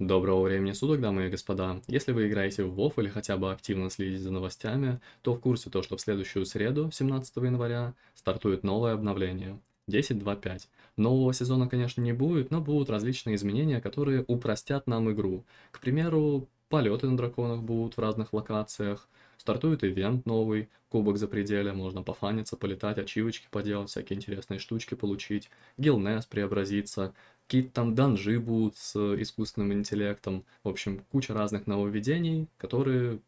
Доброго времени суток, дамы и господа. Если вы играете в WoW или хотя бы активно следите за новостями, то в курсе то, что в следующую среду, 17 января, стартует новое обновление. 10.2.5. Нового сезона, конечно, не будет, но будут различные изменения, которые упростят нам игру. К примеру, полеты на драконах будут в разных локациях, стартует ивент новый, кубок за пределе, можно пофаниться, полетать, ачивочки поделать, всякие интересные штучки получить, гилнес преобразится, Какие-то там данжи будут с искусственным интеллектом. В общем, куча разных нововведений, которые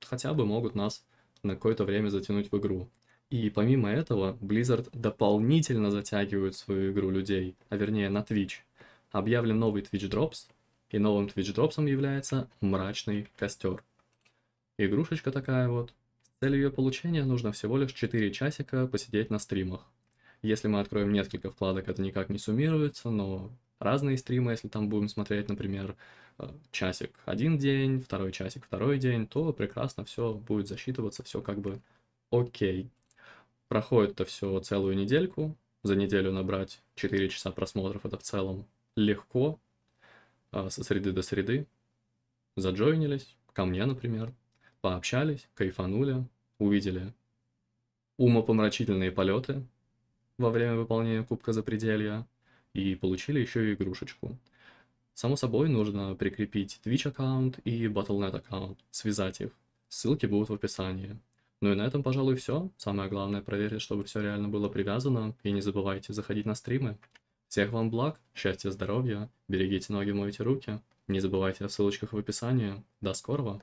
хотя бы могут нас на какое-то время затянуть в игру. И помимо этого, Blizzard дополнительно затягивает свою игру людей, а вернее на Twitch. Объявлен новый Twitch Drops, и новым Twitch Drops является Мрачный Костер. Игрушечка такая вот. С целью ее получения нужно всего лишь 4 часика посидеть на стримах. Если мы откроем несколько вкладок, это никак не суммируется, но разные стримы, если там будем смотреть, например, э, часик один день, второй часик второй день, то прекрасно все будет засчитываться, все как бы окей. Проходит это все целую недельку, за неделю набрать 4 часа просмотров, это в целом легко, э, со среды до среды, заджойнились, ко мне, например, пообщались, кайфанули, увидели умопомрачительные полеты, во время выполнения Кубка Запределья, и получили еще и игрушечку. Само собой, нужно прикрепить Twitch аккаунт и Battle.net аккаунт, связать их. Ссылки будут в описании. Ну и на этом, пожалуй, все. Самое главное проверить, чтобы все реально было привязано, и не забывайте заходить на стримы. Всех вам благ, счастья, здоровья, берегите ноги, мойте руки. Не забывайте о ссылочках в описании. До скорого!